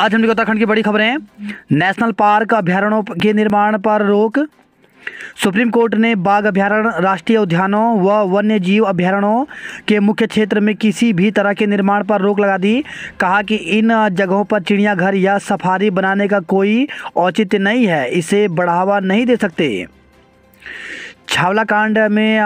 आज हम उत्तराखंड की बड़ी खबरें हैं नेशनल पार्क अभ्यारणों के निर्माण पर रोक सुप्रीम कोर्ट ने बाघ अभ्यारण राष्ट्रीय उद्यानों व वन्य जीव अभ्यारणों के मुख्य क्षेत्र में किसी भी तरह के निर्माण पर रोक लगा दी कहा कि इन जगहों पर चिड़ियाघर या सफारी बनाने का कोई औचित्य नहीं है इसे बढ़ावा नहीं दे सकते छावला कांड में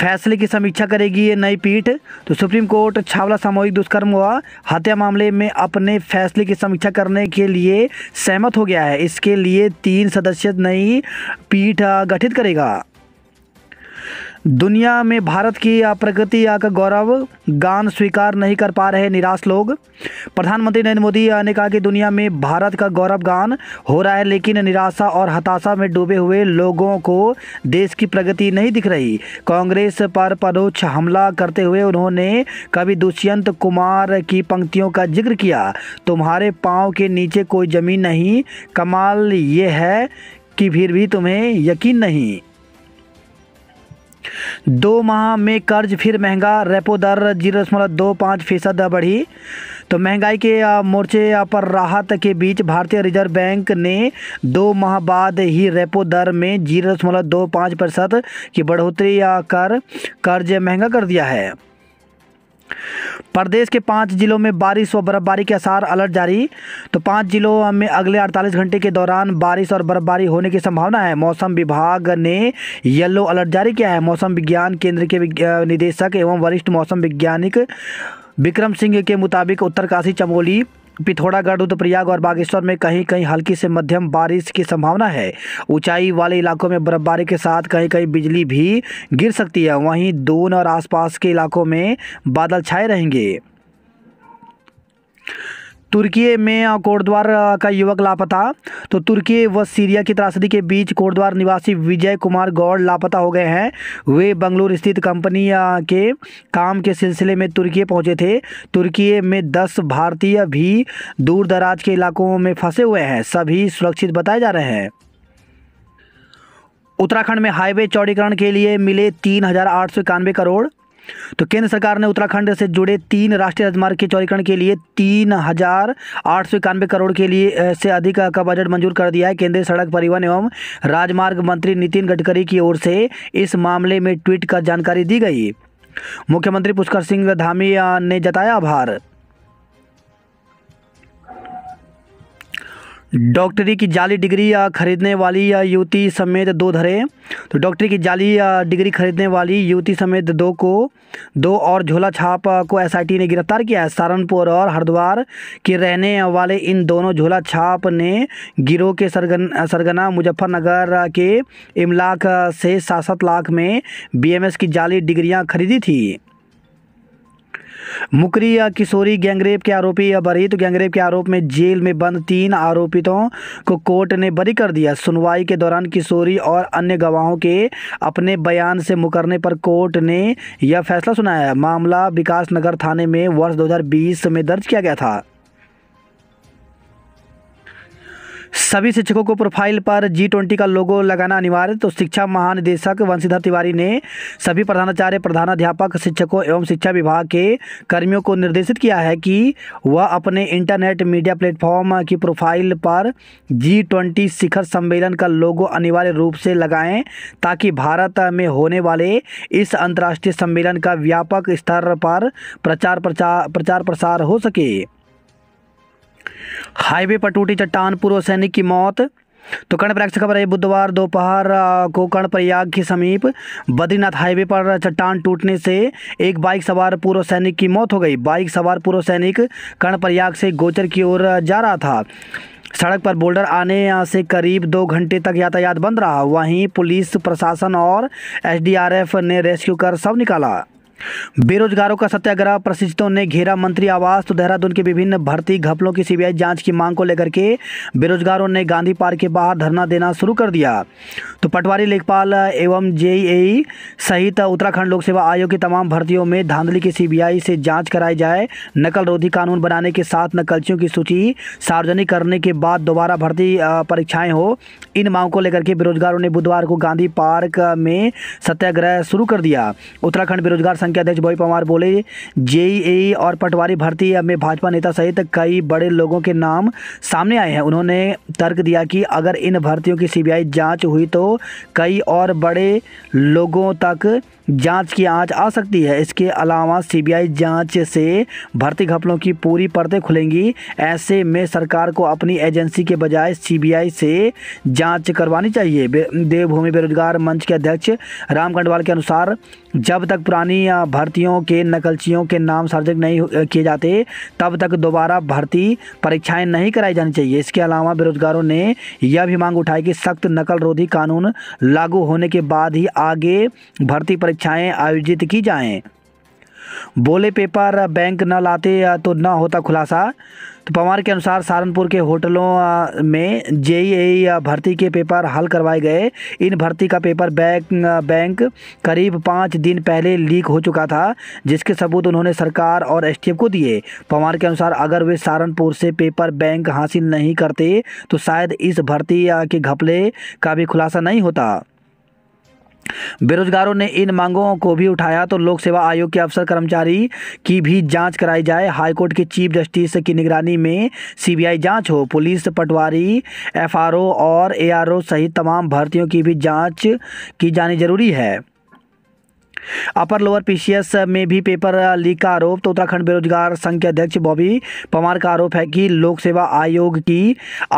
फैसले की समीक्षा करेगी ये नई पीठ तो सुप्रीम कोर्ट छावला सामूहिक दुष्कर्म व हत्या मामले में अपने फैसले की समीक्षा करने के लिए सहमत हो गया है इसके लिए तीन सदस्य नई पीठ गठित करेगा दुनिया में भारत की या प्रगति या का गौरव गान स्वीकार नहीं कर पा रहे निराश लोग प्रधानमंत्री नरेंद्र मोदी ने कहा कि दुनिया में भारत का गौरव गान हो रहा है लेकिन निराशा और हताशा में डूबे हुए लोगों को देश की प्रगति नहीं दिख रही कांग्रेस पर परोक्ष हमला करते हुए उन्होंने कवि दुष्यंत कुमार की पंक्तियों का जिक्र किया तुम्हारे पाँव के नीचे कोई ज़मीन नहीं कमाल ये है कि फिर भी तुम्हें यकीन नहीं दो माह में कर्ज फिर महंगा रेपो दर जीरो दशमलव दो पाँच फीसद बढ़ी तो महंगाई के मोर्चे पर राहत के बीच भारतीय रिजर्व बैंक ने दो माह बाद ही रेपो दर में जीरो दशमलव दो पाँच प्रतिशत की बढ़ोतरी कर कर्ज महंगा कर दिया है प्रदेश के पाँच जिलों में बारिश व बर्फबारी के आसार अलर्ट जारी तो पाँच जिलों में अगले 48 घंटे के दौरान बारिश और बर्फबारी होने की संभावना है मौसम विभाग ने येलो अलर्ट जारी किया है मौसम विज्ञान केंद्र के निदेशक एवं वरिष्ठ मौसम वैज्ञानिक विक्रम सिंह के मुताबिक उत्तरकाशी चमोली पिथौरागढ़ रुद्रप्रयाग और बागेश्वर में कहीं कहीं हल्की से मध्यम बारिश की संभावना है ऊंचाई वाले इलाकों में बर्फबारी के साथ कहीं कहीं बिजली भी गिर सकती है वहीं दून और आसपास के इलाकों में बादल छाए रहेंगे तुर्की में कोटद्वार का युवक लापता तो तुर्की व सीरिया की त्रासदी के बीच कोटद्वार निवासी विजय कुमार गौड़ लापता हो गए हैं वे बंगलुरु स्थित कंपनी के काम के सिलसिले में तुर्की पहुंचे थे तुर्की में 10 भारतीय भी दूर दराज के इलाकों में फंसे हुए हैं सभी सुरक्षित बताए जा रहे हैं उत्तराखंड में हाईवे चौड़ीकरण के लिए मिले तीन करोड़ तो केंद्र सरकार ने उत्तराखंड से जुड़े तीन राष्ट्रीय राजमार्ग के चौड़ीकरण के लिए तीन हज़ार आठ सौ इक्यानवे करोड़ के लिए से अधिक का बजट मंजूर कर दिया है केंद्रीय सड़क परिवहन एवं राजमार्ग मंत्री नितिन गडकरी की ओर से इस मामले में ट्वीट कर जानकारी दी गई मुख्यमंत्री पुष्कर सिंह धामी ने जताया आभार डॉक्टरी की जाली डिग्री खरीदने वाली युवती समेत दो धरे तो डॉक्टरी की जाली डिग्री खरीदने वाली युवती समेत दो को दो और झोला छाप को एसआईटी ने गिरफ्तार किया है सहारनपुर और हरिद्वार के रहने वाले इन दोनों झोला छाप ने गिरोह के सरगन सरगना मुजफ्फरनगर के इमलाक से सात लाख में बीएमएस की जाली डिग्रियां खरीदी थी मुकरी या किशोरी गैंगरेप के आरोपी या बरी तो गैंगरेप के आरोप में जेल में बंद तीन आरोपितों को कोर्ट ने बरी कर दिया सुनवाई के दौरान किशोरी और अन्य गवाहों के अपने बयान से मुकरने पर कोर्ट ने यह फैसला सुनाया मामला विकास नगर थाने में वर्ष 2020 में दर्ज किया गया था सभी शिक्षकों को प्रोफाइल पर जी ट्वेंटी का लोगो लगाना अनिवार्य तो शिक्षा महानिदेशक वंशीधर तिवारी ने सभी प्रधानाचार्य प्रधानाध्यापक शिक्षकों एवं शिक्षा विभाग के कर्मियों को निर्देशित किया है कि वह अपने इंटरनेट मीडिया प्लेटफॉर्म की प्रोफाइल पर जी ट्वेंटी शिखर सम्मेलन का लोगो अनिवार्य रूप से लगाएं ताकि भारत में होने वाले इस अंतर्राष्ट्रीय सम्मेलन का व्यापक स्तर पर प्रचार प्रचार प्रचार प्रसार हो सके हाईवे पर टूटी चट्टान पूर्व सैनिक की मौत तो कर्णप्रयाग से खबर है बुधवार दोपहर को कर्णप्रयाग के समीप बद्रीनाथ हाईवे पर चट्टान टूटने से एक बाइक सवार पूर्व सैनिक की मौत हो गई बाइक सवार पूर्व सैनिक कर्णप्रयाग से गोचर की ओर जा रहा था सड़क पर बोल्डर आने से करीब दो घंटे तक यातायात बंद रहा वहीं पुलिस प्रशासन और एसडीआरएफ ने रेस्क्यू कर सब निकाला बेरोजगारों का सत्याग्रह प्रशिक्षितों ने घेरा मंत्री आवास तो देहरादून के विभिन्न भर्ती घपलों की सीबीआई जांच की मांग को लेकर के बेरोजगारों ने गांधी पार्क के बाहर धरना देना शुरू कर दिया तो पटवारी लेखपाल एवं जेईई सहित उत्तराखंड लोक सेवा आयोग की तमाम भर्तियों में धांधली की सीबीआई से जांच कराई जाए नकल रोधी कानून बनाने के साथ नकलचियों की सूची सार्वजनिक करने के बाद दोबारा भर्ती परीक्षाएं हो इन मांग को लेकर के बेरोजगारों ने बुधवार को गांधी पार्क में सत्याग्रह शुरू कर दिया उत्तराखंड बेरोजगार संघ के अध्यक्ष भोई पवार बोले जेई और पटवारी भर्ती में भाजपा नेता सहित कई बड़े लोगों के नाम सामने आए हैं उन्होंने तर्क दिया कि अगर इन भर्तियों की सीबीआई जांच हुई तो कई और बड़े लोगों तक जांच की आंच आ सकती है इसके अलावा सीबीआई जांच से भर्ती घपलों की पूरी परतें खुलेंगी ऐसे में सरकार को अपनी एजेंसी के बजाय सीबीआई से जांच करवानी चाहिए देवभूमि बेरोजगार मंच के अध्यक्ष राम कंडवाल के अनुसार जब तक पुरानी भर्तियों के नकलचियों के नाम सार्वजनिक नहीं किए जाते तब तक दोबारा भर्ती परीक्षाएं नहीं कराई जानी चाहिए इसके अलावा बेरोजगारों ने यह भी मांग उठाई कि सख्त नकल रोधी कानून लागू होने के बाद ही आगे भर्ती परीक्षा परीक्षाएं आयोजित की जाएं बोले पेपर बैंक न लाते तो न होता खुलासा तो पवार के अनुसार सहारनपुर के होटलों में जेईई भर्ती के पेपर हल करवाए गए इन भर्ती का पेपर बैंक बैंक करीब पाँच दिन पहले लीक हो चुका था जिसके सबूत उन्होंने सरकार और एसटीएफ को दिए पवार के अनुसार अगर वे सहारनपुर से पेपर बैंक हासिल नहीं करते तो शायद इस भर्ती के घपले का भी खुलासा नहीं होता बेरोजगारों ने इन मांगों को भी उठाया तो लोक सेवा आयोग के अफसर कर्मचारी की भी जांच कराई जाए हाईकोर्ट के चीफ जस्टिस की निगरानी में सीबीआई जांच हो पुलिस पटवारी एफआरओ और एआरओ सहित तमाम भर्तियों की भी जांच की जानी जरूरी है अपर लोअर पीसीएस में भी पेपर लीक का आरोप तो उत्तराखंड बेरोजगार संघ के अध्यक्ष बॉबी पवार का आरोप है कि लोक सेवा आयोग की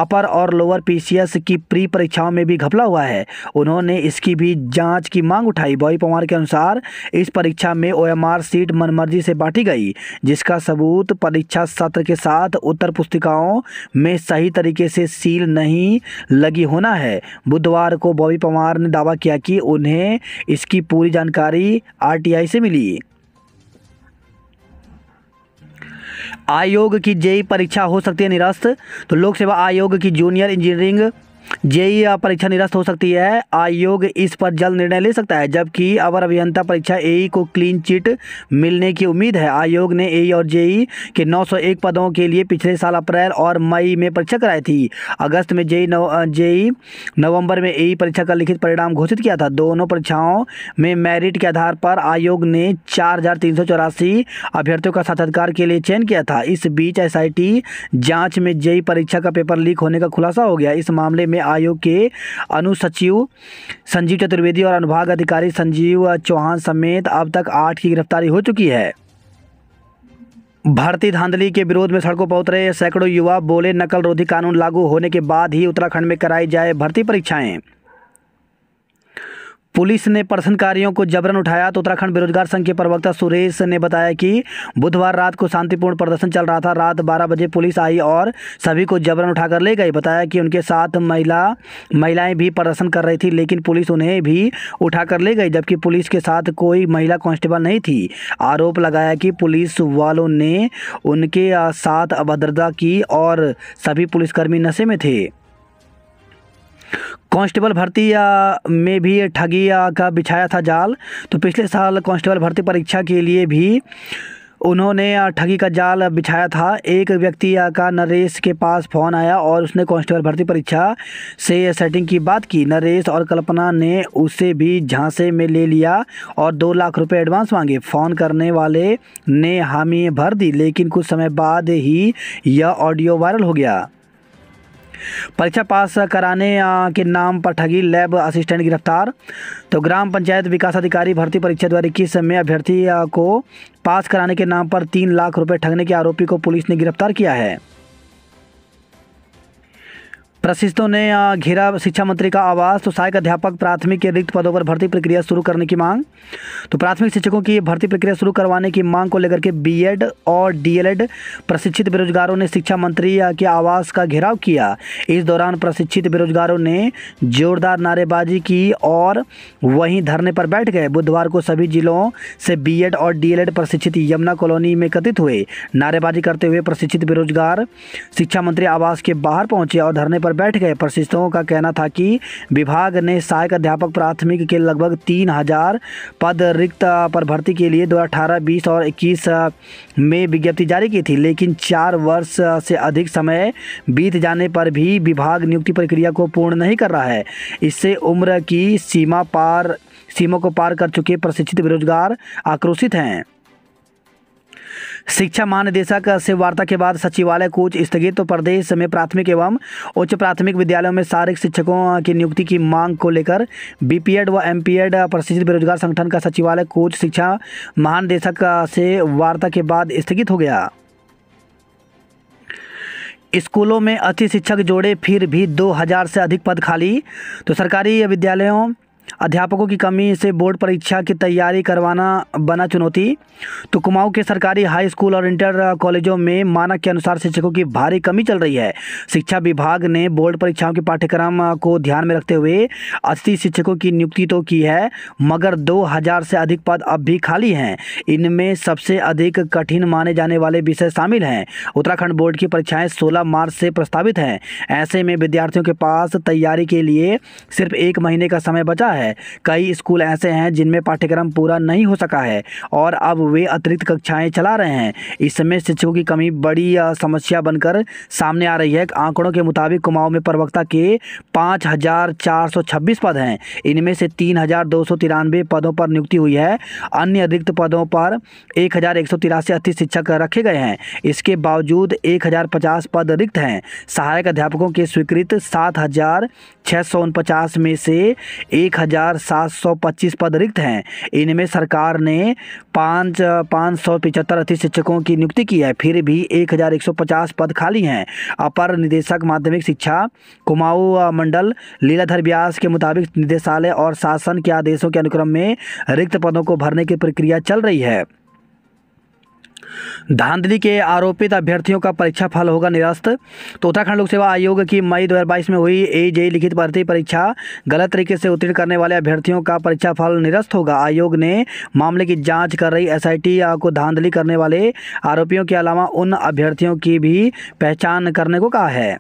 अपर और लोअर पीसीएस की प्री परीक्षाओं में भी घपला हुआ है उन्होंने इसकी भी जांच की मांग उठाई बॉबी पवार के अनुसार इस परीक्षा में ओएमआर सीट मनमर्जी से बांटी गई जिसका सबूत परीक्षा सत्र के साथ उत्तर पुस्तिकाओं में सही तरीके से सील नहीं लगी होना है बुधवार को बॉबी पवार ने दावा किया कि उन्हें इसकी पूरी जानकारी जानकारी आरटीआई से मिली आयोग की जेई परीक्षा हो सकती है निरस्त तो लोक सेवा आयोग की जूनियर इंजीनियरिंग जेई परीक्षा निरस्त हो सकती है आयोग इस पर जल्द निर्णय ले सकता है जबकि अवर अभियंता परीक्षा एई को क्लीन चिट मिलने की उम्मीद है आयोग ने एई और जेई के 901 पदों के लिए पिछले साल अप्रैल और मई में परीक्षा कराई थी अगस्त में जेई नव जेई नवंबर में एई परीक्षा का लिखित परिणाम घोषित किया था दोनों परीक्षाओं में मेरिट के आधार पर आयोग ने चार अभ्यर्थियों का साक्षात्कार के लिए चयन किया था इस बीच एस जांच में जेई परीक्षा का पेपर लीक होने का खुलासा हो गया इस मामले में आयोग के अनुसचिव संजीव चतुर्वेदी और अनुभाग अधिकारी संजीव चौहान समेत अब तक आठ की गिरफ्तारी हो चुकी है भर्ती धांधली के विरोध में सड़कों पर उतरे सैकड़ों युवा बोले नकल रोधी कानून लागू होने के बाद ही उत्तराखंड में कराई जाए भर्ती परीक्षाएं पुलिस ने प्रदर्शनकारियों को जबरन उठाया तो उत्तराखंड बेरोजगार संघ के प्रवक्ता सुरेश ने बताया कि बुधवार रात को शांतिपूर्ण प्रदर्शन चल रहा था रात 12 बजे पुलिस आई और सभी को जबरन उठाकर ले गई बताया कि उनके साथ महिला महिलाएं भी प्रदर्शन कर रही थी लेकिन पुलिस उन्हें भी उठाकर ले गई जबकि पुलिस के साथ कोई महिला कांस्टेबल नहीं थी आरोप लगाया कि पुलिस वालों ने उनके साथ अभद्रता की और सभी पुलिसकर्मी नशे में थे कांस्टेबल भर्ती या में भी ठगी का बिछाया था जाल तो पिछले साल कांस्टेबल भर्ती परीक्षा के लिए भी उन्होंने ठगी का जाल बिछाया था एक व्यक्ति का नरेश के पास फ़ोन आया और उसने कांस्टेबल भर्ती परीक्षा से सेटिंग की बात की नरेश और कल्पना ने उसे भी झांसे में ले लिया और दो लाख रुपए एडवांस मांगे फ़ोन करने वाले ने हामी भर दी लेकिन कुछ समय बाद ही यह ऑडियो वायरल हो गया परीक्षा पास कराने के नाम पर ठगी लैब असिस्टेंट गिरफ्तार तो ग्राम पंचायत विकास अधिकारी भर्ती परीक्षा दो हज़ार में अभ्यर्थी को पास कराने के नाम पर तीन लाख रुपये ठगने के आरोपी को पुलिस ने गिरफ्तार किया है प्रशिक्षितों ने घेरा शिक्षा मंत्री का आवास तो सहायक अध्यापक प्राथमिक के रिक्त पदों पर भर्ती प्रक्रिया शुरू करने की मांग तो प्राथमिक शिक्षकों की भर्ती प्रक्रिया शुरू करवाने की मांग को लेकर के बीएड और डीएलएड प्रशिक्षित बेरोजगारों ने शिक्षा मंत्री के आवास का घेराव किया इस दौरान प्रशिक्षित बेरोजगारों ने जोरदार नारेबाजी की और वहीं धरने पर बैठ गए बुधवार को सभी जिलों से बी और डी प्रशिक्षित यमुना कॉलोनी में कथित हुए नारेबाजी करते हुए प्रशिक्षित बेरोजगार शिक्षा मंत्री आवास के बाहर पहुंचे और धरने पर पर बैठ गए प्रशिक्षकों का कहना था कि विभाग ने सहायक अध्यापक प्राथमिक के लगभग तीन हज़ार पद रिक्त पर भर्ती के लिए दो हज़ार और इक्कीस में विज्ञप्ति जारी की थी लेकिन चार वर्ष से अधिक समय बीत जाने पर भी विभाग नियुक्ति प्रक्रिया को पूर्ण नहीं कर रहा है इससे उम्र की सीमा पार सीमा को पार कर चुके प्रशिक्षित बेरोजगार आक्रोशित हैं शिक्षा महानिदेशक से वार्ता के बाद सचिवालय कोच स्थगित तो प्रदेश में प्राथमिक एवं उच्च प्राथमिक विद्यालयों में शारीरिक शिक्षकों की नियुक्ति की मांग को लेकर बीपीएड व एमपीएड प्रशिक्षित बेरोजगार संगठन का सचिवालय कोच शिक्षा महानिदेशक से वार्ता के बाद स्थगित हो गया स्कूलों में अति शिक्षक जोड़े फिर भी 2000 से अधिक पद खाली तो सरकारी विद्यालयों अध्यापकों की कमी से बोर्ड परीक्षा की तैयारी करवाना बना चुनौती तो कुमाऊं के सरकारी हाई स्कूल और इंटर कॉलेजों में मानक के अनुसार शिक्षकों की भारी कमी चल रही है शिक्षा विभाग ने बोर्ड परीक्षाओं के पाठ्यक्रम को ध्यान में रखते हुए अस्सी शिक्षकों की नियुक्ति तो की है मगर दो हज़ार से अधिक पद अब भी खाली हैं इनमें सबसे अधिक कठिन माने जाने वाले विषय शामिल हैं उत्तराखंड बोर्ड की परीक्षाएं सोलह मार्च से प्रस्तावित हैं ऐसे में विद्यार्थियों के पास तैयारी के लिए सिर्फ एक महीने का समय बचा है कई स्कूल ऐसे हैं जिनमें पाठ्यक्रम पूरा नहीं हो सका है और अब वे अतिरिक्त कक्षाएं चला रहे हैं इस समय शिक्षकों की कमी बड़ी समस्या बनकर सामने आ रही है आंकड़ों के मुताबिक कुमाऊं में प्रवक्ता के पाँच पद हैं इनमें से तीन पदों पर नियुक्ति हुई है अन्य अतिरिक्त पदों पर एक शिक्षक रखे गए हैं इसके बावजूद एक पद रिक्त हैं सहायक अध्यापकों के स्वीकृत सात में से एक पच्चीस पद रिक्त हैं इनमें सरकार ने पाँच पाँच सौ पिचहत्तर अति शिक्षकों की नियुक्ति की है फिर भी 1,150 पद खाली हैं अपर निदेशक माध्यमिक शिक्षा कुमाऊ मंडल लीलाधर व्यास के मुताबिक निदेशालय और शासन के आदेशों के अनुक्रम में रिक्त पदों को भरने की प्रक्रिया चल रही है धांधली के आरोपित अभ्यर्थियों का परीक्षा फल होगा निरस्त तो उत्तराखंड लोक सेवा आयोग की मई 2022 में हुई ए जे लिखित भर्ती परीक्षा गलत तरीके से उत्तीर्ण करने वाले अभ्यर्थियों का परीक्षा फल निरस्त होगा आयोग ने मामले की जांच कर रही एस को धांधली करने वाले आरोपियों के अलावा उन अभ्यर्थियों की भी पहचान करने को कहा है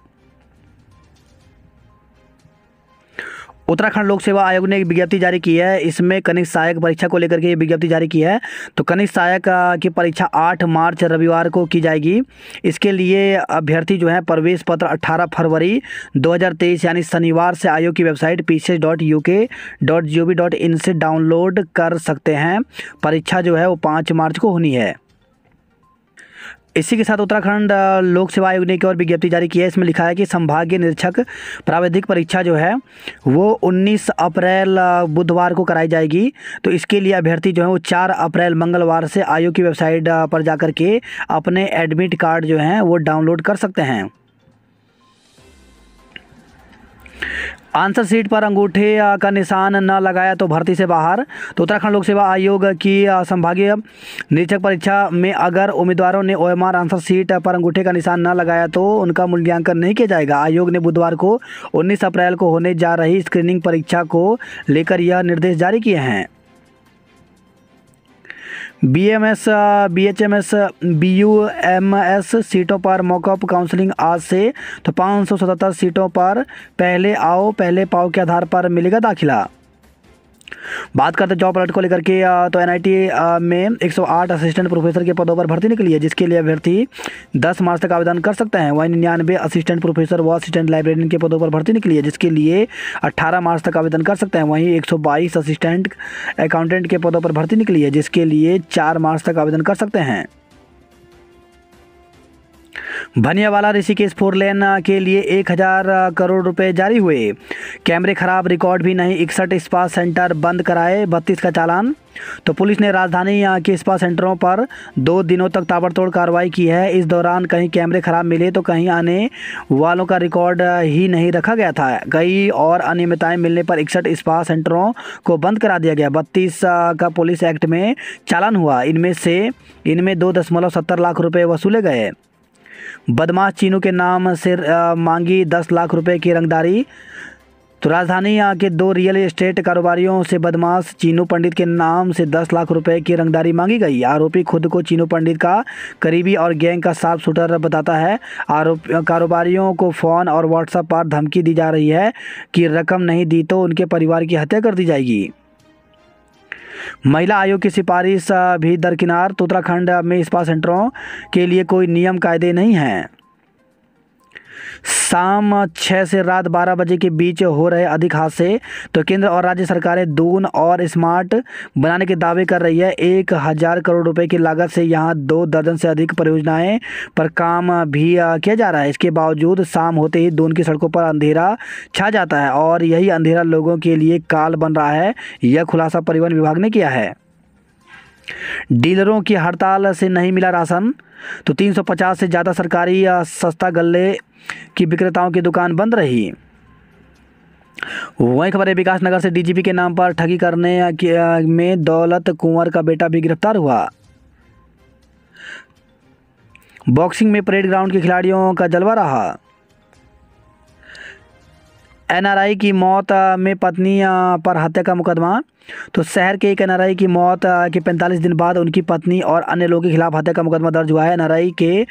उत्तराखंड लोक सेवा आयोग ने एक विज्ञप्ति जारी की है इसमें कनिष्ठ सहायक परीक्षा को लेकर के ये विज्ञप्ति जारी की है तो कनिष्ठ सहायक की परीक्षा 8 मार्च रविवार को की जाएगी इसके लिए अभ्यर्थी जो है प्रवेश पत्र 18 फरवरी 2023 यानी शनिवार से आयोग की website P dot U K dot G O V dot in से डाउनलोड कर सकते हैं परीक्षा जो है वो पाँच मार्च को होनी है इसी के साथ उत्तराखंड लोक सेवा आयोग ने एक और विज्ञप्ति जारी की है इसमें लिखा है कि संभागीय निरीक्षक प्राविधिक परीक्षा जो है वो 19 अप्रैल बुधवार को कराई जाएगी तो इसके लिए अभ्यर्थी जो है वो 4 अप्रैल मंगलवार से आयोग की वेबसाइट पर जाकर के अपने एडमिट कार्ड जो हैं वो डाउनलोड कर सकते हैं आंसर सीट पर अंगूठे का निशान न लगाया तो भर्ती से बाहर तो उत्तराखंड लोक सेवा आयोग की संभागीय निरीक्षक परीक्षा में अगर उम्मीदवारों ने ओएमआर आंसर सीट पर अंगूठे का निशान न लगाया तो उनका मूल्यांकन नहीं किया जाएगा आयोग ने बुधवार को उन्नीस अप्रैल को होने जा रही स्क्रीनिंग परीक्षा को लेकर यह निर्देश जारी किए हैं B M S B H M S B U M S सीटों पर मॉकअप काउंसलिंग आज से तो पाँच सौ सतहत्तर सीटों पर पहले आओ पहले पाओ के आधार पर मिलेगा दाखिला बात करते जॉब अलर्ट को लेकर के तो एन में 108 असिस्टेंट प्रोफेसर के पदों पर भर्ती निकली है जिसके लिए अभ्यर्थी 10 मार्च तक आवेदन कर सकते हैं वहीं निन्यानवे असिस्टेंट प्रोफेसर व असिस्टेंट लाइब्रेरियन के पदों पर भर्ती निकली है जिसके लिए 18 मार्च तक आवेदन कर सकते हैं वहीं 122 असिस्टेंट अकाउंटेंट के पदों पर भर्ती निकली है जिसके लिए चार मार्च तक आवेदन कर सकते हैं भनियावाला ऋषिकेश फोर लेन के लिए एक हजार करोड़ रुपए जारी हुए कैमरे खराब रिकॉर्ड भी नहीं इकसठ स्पा सेंटर बंद कराए बत्तीस का चालान तो पुलिस ने राजधानी के स्पा सेंटरों पर दो दिनों तक ताबड़तोड़ कार्रवाई की है इस दौरान कहीं कैमरे खराब मिले तो कहीं आने वालों का रिकॉर्ड ही नहीं रखा गया था कई और अनियमितताएं मिलने पर इकसठ स्पा सेंटरों को बंद करा दिया गया बत्तीस का पुलिस एक्ट में चालान हुआ इनमें से इनमें दो दशमलव सत्तर लाख रुपये वसूले गए बदमाश चीनू के नाम से मांगी दस लाख रुपए की रंगदारी तो राजधानी यहाँ के दो रियल एस्टेट कारोबारियों से बदमाश चीनू पंडित के नाम से दस लाख रुपए की रंगदारी मांगी गई आरोपी खुद को चीनू पंडित का करीबी और गैंग का साफ सुथर बताता है आरोप कारोबारियों को फ़ोन और व्हाट्सएप पर धमकी दी जा रही है कि रकम नहीं दी तो उनके परिवार की हत्या कर दी जाएगी महिला आयोग की सिफारिश भी दरकिनार तो उत्तराखंड में स्पा सेंटरों के लिए कोई नियम कायदे नहीं हैं शाम छः से रात बारह बजे के बीच हो रहे अधिक हादसे तो केंद्र और राज्य सरकारें दून और स्मार्ट बनाने के दावे कर रही है एक हज़ार करोड़ रुपए की लागत से यहाँ दो दर्जन से अधिक परियोजनाएं पर काम भी किया जा रहा है इसके बावजूद शाम होते ही दून की सड़कों पर अंधेरा छा जाता है और यही अंधेरा लोगों के लिए काल बन रहा है यह खुलासा परिवहन विभाग ने किया है डीलरों की हड़ताल से नहीं मिला राशन तो 350 से ज़्यादा सरकारी सस्ता गल्ले कि विक्रेताओं की दुकान बंद रही वहीं खबर है विकास नगर से डीजीपी के नाम पर ठगी करने में दौलत कुंवर का बेटा भी गिरफ्तार हुआ बॉक्सिंग में परेड ग्राउंड के खिलाड़ियों का जलवा रहा एनआरआई की मौत में पत्नी पर हत्या का मुकदमा तो शहर के एक एन की मौत के 45 दिन बाद उनकी पत्नी और अन्य लोगों के खिलाफ हत्या का मुकदमा दर्ज हुआ है एन के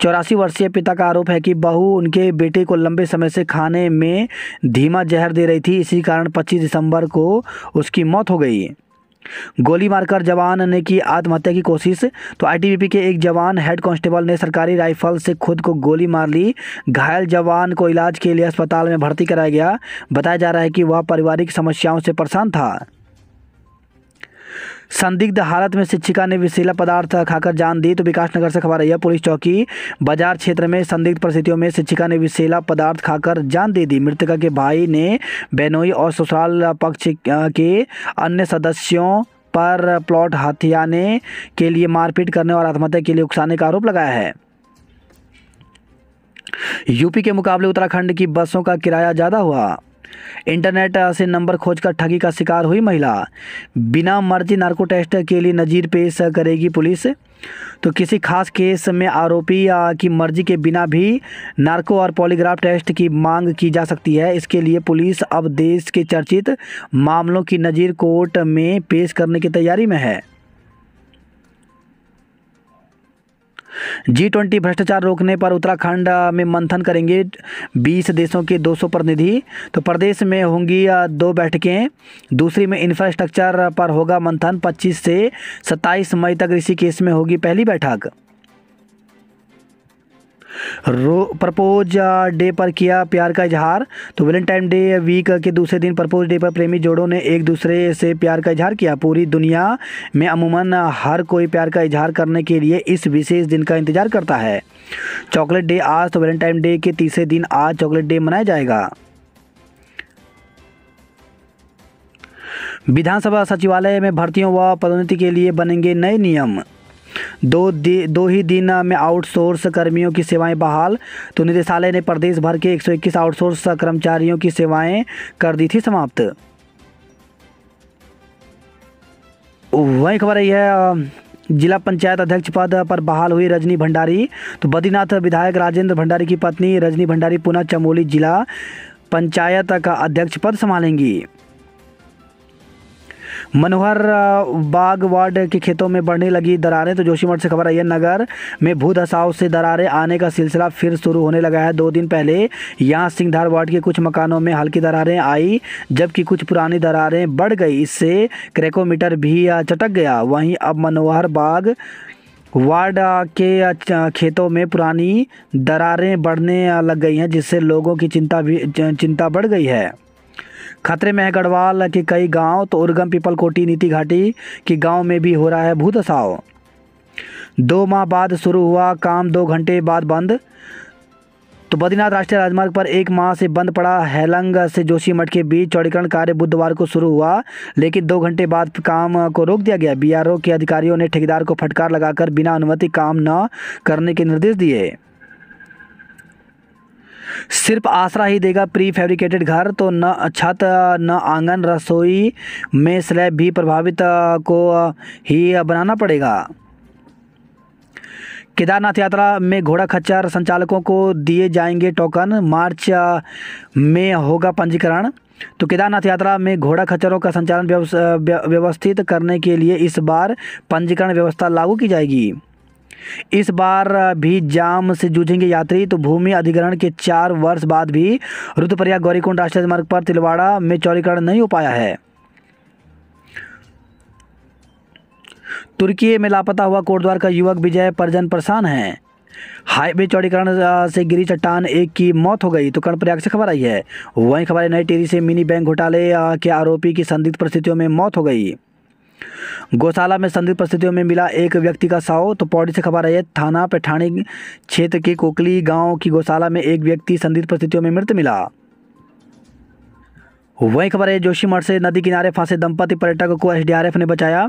चौरासी वर्षीय पिता का आरोप है कि बहू उनके बेटे को लंबे समय से खाने में धीमा जहर दे रही थी इसी कारण 25 दिसंबर को उसकी मौत हो गई गोली मारकर जवान ने की आत्महत्या की कोशिश तो आई के एक जवान हेड कांस्टेबल ने सरकारी राइफल से खुद को गोली मार ली घायल जवान को इलाज के लिए अस्पताल में भर्ती कराया गया बताया जा रहा है कि वह पारिवारिक समस्याओं से परेशान था संदिग्ध हालत में शिक्षिका ने विषैला पदार्थ खाकर जान दी तो विकासनगर से खबर आई है पुलिस चौकी बाजार क्षेत्र में संदिग्ध परिस्थितियों में शिक्षिका ने विषैला पदार्थ खाकर जान दे दी मृतका के भाई ने बेनोई और ससुराल पक्ष के अन्य सदस्यों पर प्लॉट हथियाने के लिए मारपीट करने और आत्महत्या के लिए उकसाने का आरोप लगाया है यूपी के मुकाबले उत्तराखंड की बसों का किराया ज़्यादा हुआ इंटरनेट से नंबर खोजकर ठगी का शिकार हुई महिला बिना मर्जी नार्को टेस्ट के लिए नज़ीर पेश करेगी पुलिस तो किसी खास केस में आरोपी की मर्जी के बिना भी नार्को और पॉलीग्राफ टेस्ट की मांग की जा सकती है इसके लिए पुलिस अब देश के चर्चित मामलों की नज़ीर कोर्ट में पेश करने की तैयारी में है जी ट्वेंटी भ्रष्टाचार रोकने पर उत्तराखंड में मंथन करेंगे 20 देशों के 200 प्रतिनिधि तो प्रदेश में होंगी दो बैठकें दूसरी में इंफ्रास्ट्रक्चर पर होगा मंथन 25 से 27 मई तक ऋषिकेश में होगी पहली बैठक रो प्रपोज डे पर किया प्यार का इजहार तो वैलेंटाइन डे वीक के दूसरे दिन प्रपोज डे पर प्रेमी जोड़ों ने एक दूसरे से प्यार का इजहार किया पूरी दुनिया में अमूमन हर कोई प्यार का इजहार करने के लिए इस विशेष दिन का इंतजार करता है चॉकलेट डे आज तो वैलेंटाइन डे के तीसरे दिन आज चॉकलेट डे मनाया जाएगा विधानसभा सचिवालय में भर्तियों व पदोन्नति के लिए बनेंगे नए नियम दो दि, दो ही दिन में आउटसोर्स कर्मियों की सेवाएं बहाल तो निदेशालय ने प्रदेश भर के 121 आउटसोर्स कर्मचारियों की सेवाएं कर दी थी समाप्त वही खबर है जिला पंचायत अध्यक्ष पद पर बहाल हुई रजनी भंडारी तो बद्रीनाथ विधायक राजेंद्र भंडारी की पत्नी रजनी भंडारी पुनः चमोली जिला पंचायत का अध्यक्ष पद संभालेंगी मनोहर बाग वार्ड के खेतों में बढ़ने लगी दरारें तो जोशीमठ से खबर आई है नगर में भू धसाव से दरारें आने का सिलसिला फिर शुरू होने लगा है दो दिन पहले यहाँ सिंहधार वार्ड के कुछ मकानों में हल्की दरारें आई जबकि कुछ पुरानी दरारें बढ़ गई इससे क्रेकोमीटर भी चटक गया वहीं अब मनोहर बाग वार्ड के खेतों में पुरानी दरारें बढ़ने लग गई हैं जिससे लोगों की चिंता भी चिंता बढ़ गई है खतरे में है गढ़वाल के कई गांव तो उर्गम कोटी नीति घाटी के गांव में भी हो रहा है भूत भूतसाव दो माह बाद शुरू हुआ काम दो घंटे बाद बंद तो बद्रीनाथ राष्ट्रीय राजमार्ग पर एक माह से बंद पड़ा हेलंग से जोशीमठ के बीच चौड़ीकरण कार्य बुधवार को शुरू हुआ लेकिन दो घंटे बाद काम को रोक दिया गया बीआरओ के अधिकारियों ने ठेकेदार को फटकार लगाकर बिना अनुमति काम न करने के निर्देश दिए सिर्फ आसरा ही देगा प्री फैब्रिकेटेड घर तो न छत न आंगन रसोई में स्लैब भी प्रभावित को ही बनाना पड़ेगा केदारनाथ यात्रा में घोड़ा खच्चर संचालकों को दिए जाएंगे टोकन मार्च में होगा पंजीकरण तो केदारनाथ यात्रा में घोड़ा खच्चरों का संचालन व्यवस्थित करने के लिए इस बार पंजीकरण व्यवस्था लागू की जाएगी इस बार भी जाम से जूझेंगे यात्री तो भूमि अधिग्रहण के चार वर्ष बाद भी रुद्रप्रयाग गौरीकुंड राष्ट्रीय मार्ग पर तिलवाड़ा में चौड़ीकरण नहीं हो पाया है तुर्की में लापता हुआ कोटद्वार का युवक विजय परजन परेशान है हाईवे चौड़ीकरण से गिरी चट्टान एक की मौत हो गई तो कर्णप्रयाग से खबर आई है वहीं खबर नई टेरी से मिनी बैंक घोटाले के आरोपी की संदिग्ध परिस्थितियों में मौत हो गई गौशाला में संदिग्ध परिस्थितियों में मिला एक व्यक्ति का शव तो पौड़ी से खबर आई है थाना पेठाणी क्षेत्र के कोकली गांव की गौशाला में एक व्यक्ति संदिग्ध परिस्थितियों में मृत मिला वही खबर है जोशीमठ से नदी किनारे फंसे दंपति पर्यटक को एसडीआरएफ ने बचाया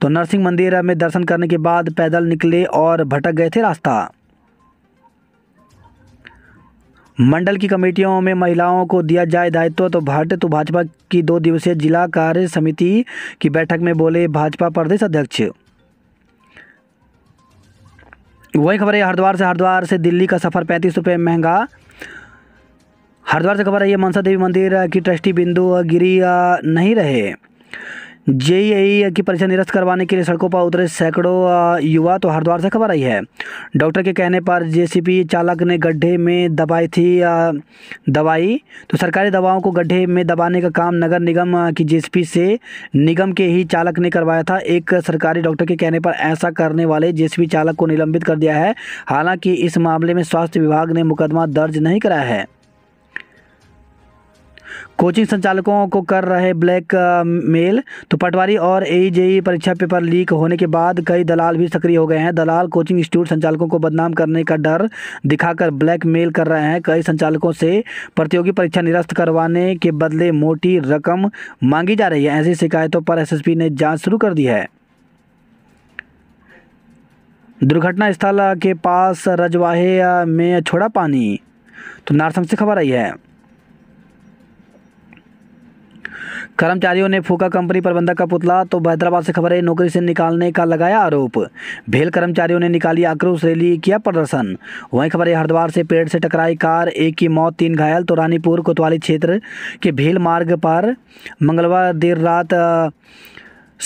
तो नरसिंह मंदिर में दर्शन करने के बाद पैदल निकले और भटक गए थे रास्ता मंडल की कमेटियों में महिलाओं को दिया जाए दायित्व तो भारतीय तो भाजपा की दो दिवसीय जिला कार्य समिति की बैठक में बोले भाजपा प्रदेश अध्यक्ष वही खबर है हरिद्वार से हरिद्वार से दिल्ली का सफ़र पैंतीस रुपये महंगा हरिद्वार से खबर है ये मनसा देवी मंदिर की ट्रस्टी बिंदु गिरी नहीं रहे जेईई की परीक्षा निरस्त करवाने के लिए सड़कों पर उतरे सैकड़ों युवा तो हरिद्वार से खबर आई है डॉक्टर के कहने पर जेसीपी चालक ने गड्ढे में दबाई थी दवाई तो सरकारी दवाओं को गड्ढे में दबाने का काम नगर निगम की जेसीपी से निगम के ही चालक ने करवाया था एक सरकारी डॉक्टर के कहने पर ऐसा करने वाले जे चालक को निलंबित कर दिया है हालांकि इस मामले में स्वास्थ्य विभाग ने मुकदमा दर्ज नहीं कराया है कोचिंग संचालकों को कर रहे ब्लैक मेल तो पटवारी और ए जेई e e परीक्षा पेपर लीक होने के बाद कई दलाल भी सक्रिय हो गए हैं दलाल कोचिंग इंस्टीट्यूट संचालकों को बदनाम करने का डर दिखाकर ब्लैक मेल कर रहे हैं कई संचालकों से प्रतियोगी परीक्षा निरस्त करवाने के बदले मोटी रकम मांगी जा रही है ऐसी शिकायतों पर एस ने जाँच शुरू कर दी है दुर्घटना स्थल के पास रजवाहे में छोड़ा पानी तो नारसंग से खबर आई है कर्मचारियों ने फूका कंपनी प्रबंधक का पुतला तो हैदराबाद से खबर है नौकरी से निकालने का लगाया आरोप भेल कर्मचारियों ने निकाली आक्रोश रैली किया प्रदर्शन वहीं खबर है हरिद्वार से पेड़ से टकराई कार एक की मौत तीन घायल तो रानीपुर कोतवाली क्षेत्र के भेल मार्ग पर मंगलवार देर रात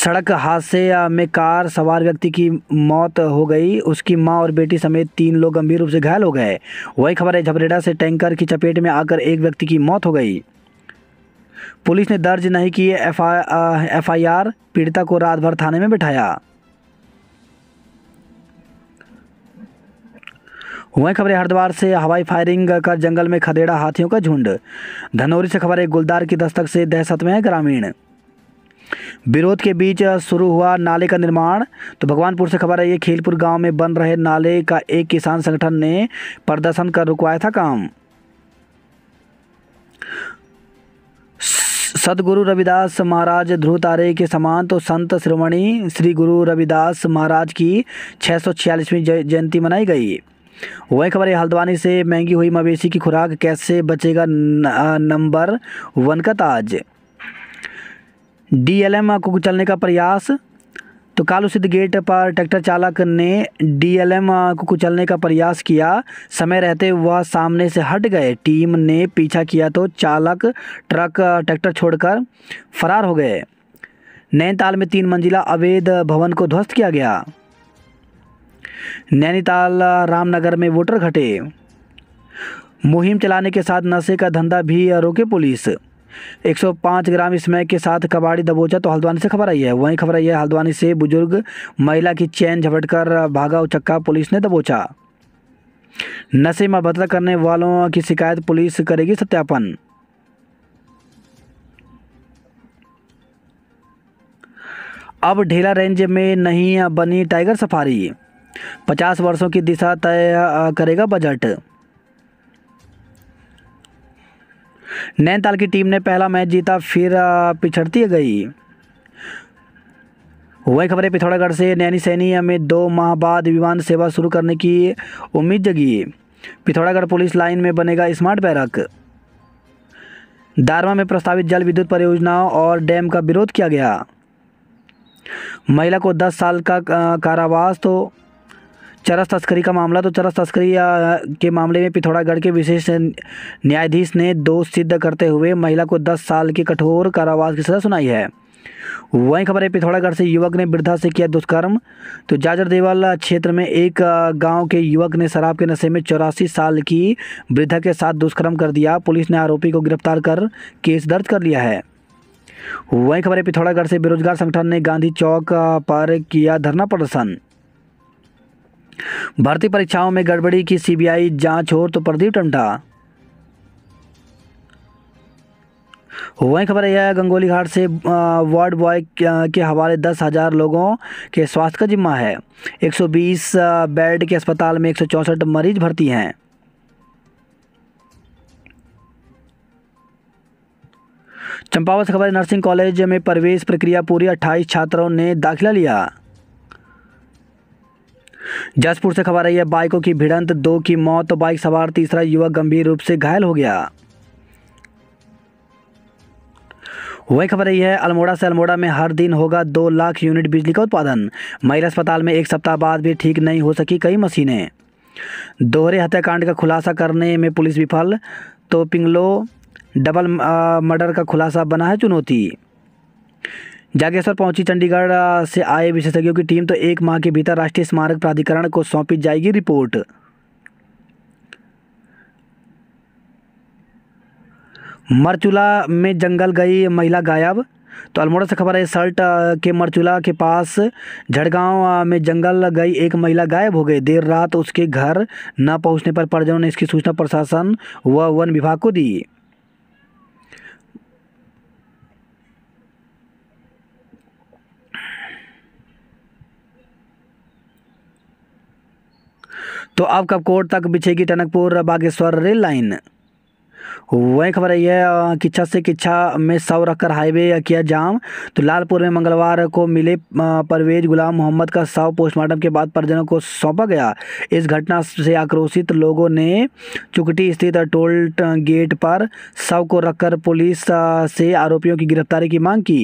सड़क हादसे में कार सवार व्यक्ति की मौत हो गई उसकी मां और बेटी समेत तीन लोग गंभीर रूप से घायल हो गए वही खबर है झबरेडा से टैंकर की चपेट में आकर एक व्यक्ति की मौत हो गई पुलिस ने दर्ज नहीं किए एफआईआर पीड़िता को रात भर थाने में बिठाया वहीं खबरें हरिद्वार से हवाई फायरिंग कर जंगल में खदेड़ा हाथियों का झुंड धनौरी से खबर है गुलदार की दस्तक से दहशत में है ग्रामीण विरोध के बीच शुरू हुआ नाले का निर्माण तो भगवानपुर से खबर है ये खेलपुर गांव में बन रहे नाले का एक किसान संगठन ने प्रदर्शन कर रुकवाया था काम सदगुरु रविदास महाराज ध्रुव तारे के समान तो संत श्रोमणि श्री गुरु रविदास महाराज की छः सौ छियालीसवीं जयंती मनाई गई वही खबर है हल्द्वानी से महंगी हुई मवेशी की खुराक कैसे बचेगा नंबर वन का ताज डीएलएम को चलने का प्रयास तो कालू सिद्ध गेट पर ट्रैक्टर चालक ने डीएलएम को कुचलने का प्रयास किया समय रहते वह सामने से हट गए टीम ने पीछा किया तो चालक ट्रक ट्रैक्टर छोड़कर फरार हो गए नैनीताल में तीन मंजिला अवैध भवन को ध्वस्त किया गया नैनीताल रामनगर में वोटर घटे मुहिम चलाने के साथ नशे का धंधा भी रोके पुलिस 105 ग्राम इसमें के साथ कबाड़ी दबोचा तो हल्द्वानी से खबर आई है वहीं खबर आई है हल्द्वानी से बुजुर्ग महिला की चैन झपटकर भागा उचक्का पुलिस ने दबोचा नशे में बदला करने वालों की शिकायत पुलिस करेगी सत्यापन अब ढेला रेंज में नहीं बनी टाइगर सफारी 50 वर्षों की दिशा तय करेगा बजट नैनीताल की टीम ने पहला मैच जीता फिर पिछड़ती गई वही खबरें पिथौरागढ़ से नैनी सैनी में दो माह बाद विमान सेवा शुरू करने की उम्मीद जगी पिथौरागढ़ पुलिस लाइन में बनेगा स्मार्ट बैरक दारवा में प्रस्तावित जल विद्युत परियोजनाओं और डैम का विरोध किया गया महिला को 10 साल का कारावास तो चरस तस्करी का मामला तो चरस तस्करी के मामले में पिथौरागढ़ के विशेष न्यायाधीश ने दोष सिद्ध करते हुए महिला को 10 साल के कठोर कारावास की सजा सुनाई है वहीं खबर है पिथौरागढ़ से युवक ने वृद्धा से किया दुष्कर्म तो जाजर देवाल क्षेत्र में एक गांव के युवक ने शराब के नशे में चौरासी साल की वृद्धा के साथ दुष्कर्म कर दिया पुलिस ने आरोपी को गिरफ्तार कर केस दर्ज कर लिया है वहीं खबर है पिथौरागढ़ से बेरोजगार संगठन ने गांधी चौक पर किया धरना प्रदर्शन भर्ती परीक्षाओं में गड़बड़ी की सीबीआई जांच हो तो प्रदीप टंडा वही खबर यह है गंगोली घाट से वार्ड बॉय के हवाले दस हज़ार लोगों के स्वास्थ्य का जिम्मा है 120 बेड के अस्पताल में एक मरीज भर्ती हैं चंपावत खबर नर्सिंग कॉलेज में प्रवेश प्रक्रिया पूरी 28 छात्रों ने दाखिला लिया जसपुर से खबर आई है बाइकों की भिड़ंत दो की मौत तो बाइक सवार तीसरा युवक गंभीर रूप से घायल हो गया वही खबर रही है अल्मोड़ा से अल्मोड़ा में हर दिन होगा दो लाख यूनिट बिजली का उत्पादन महिला अस्पताल में एक सप्ताह बाद भी ठीक नहीं हो सकी कई मशीनें दोहरे हत्याकांड का खुलासा करने में पुलिस विफल तो पिंगलो डबल मर्डर का खुलासा बना है चुनौती जागेश्वर पहुंची चंडीगढ़ से आए विशेषज्ञों की टीम तो एक माह के भीतर राष्ट्रीय स्मारक प्राधिकरण को सौंपी जाएगी रिपोर्ट मरचूला में जंगल गई महिला गायब तो अल्मोड़ा से खबर है सल्ट के मरचूला के पास झड़गांव में जंगल गई एक महिला गायब हो गई देर रात उसके घर न पहुंचने पर परिजनों ने इसकी सूचना प्रशासन व वन विभाग को दी तो अब कब कोर्ट तक बिछेगी टनकपुर बागेश्वर रेल लाइन वही खबर आई है किच्छा से किच्छा में शव रखकर हाईवे किया जाम तो लालपुर में मंगलवार को मिले परवेज गुलाम मोहम्मद का शव पोस्टमार्टम के बाद परिजनों को सौंपा गया इस घटना से आक्रोशित लोगों ने चुकटी स्थित टोल गेट पर शव को रखकर पुलिस से आरोपियों की गिरफ्तारी की मांग की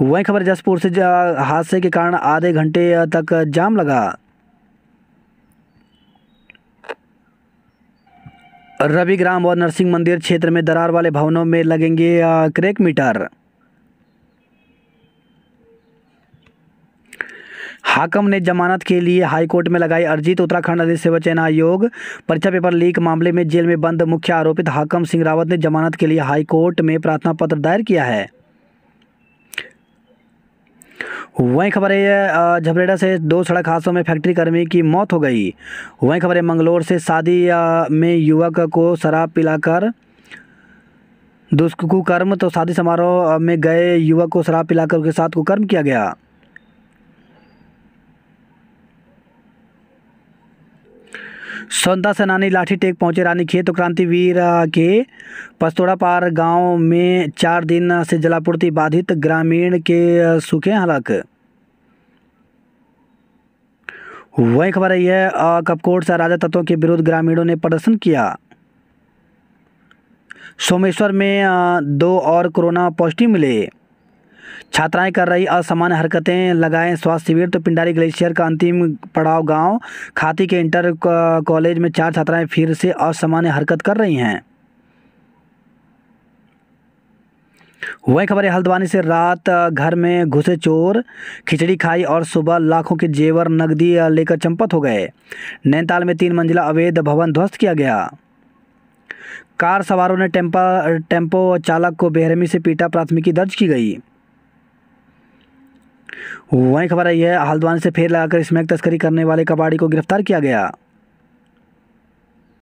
वही खबर जसपुर से हादसे के कारण आधे घंटे तक जाम लगा रविग्राम और नरसिंह मंदिर क्षेत्र में दरार वाले भवनों में लगेंगे क्रेक मीटर हाकम ने जमानत के लिए हाईकोर्ट में लगाई अर्जी तो उत्तराखंड अधिक सेवा चयन आयोग परीक्षा पेपर लीक मामले में जेल में बंद मुख्य आरोपित हाकम सिंह रावत ने जमानत के लिए हाईकोर्ट में प्रार्थना पत्र दायर किया है वहीं खबर है झबरेड़ा से दो सड़क हादसों में फैक्ट्री कर्मी की मौत हो गई वहीं खबर है मंगलोर से शादी में युवक को शराब पिलाकर दुष्कुकर्म तो शादी समारोह में गए युवक को शराब पिलाकर उसके साथ कुकर्म किया गया स्वतंत्रता सेनानी लाठी टेक पहुंचे खेत तो क्रांतिवीर के पस्तोड़ापार गांव में चार दिन से जलापूर्ति बाधित ग्रामीण के सूखे हलक वही खबर रही है कपकोट से राजा तत्वों के विरुद्ध ग्रामीणों ने प्रदर्शन किया सोमेश्वर में दो और कोरोना पॉजिटिव मिले छात्राएं कर रही असामान्य हरकतें लगाएं स्वास्थ्य शिविर तो पिंडारी ग्लेशियर का अंतिम पड़ाव गांव खाती के इंटर कॉलेज में चार छात्राएं फिर से असामान्य हरकत कर रही हैं वही खबर है हल्द्वानी से रात घर में घुसे चोर खिचड़ी खाई और सुबह लाखों के जेवर नकदी लेकर चंपत हो गए नैनीताल में तीन मंजिला अवैध भवन ध्वस्त किया गया कार सवारों ने टेम्पा टेम्पो चालक को बेहरमी से पीटा प्राथमिकी दर्ज की गई वहीं खबर आई है हल्द्वानी से फेर लगाकर स्मैक तस्करी करने वाले कबाड़ी को गिरफ्तार किया गया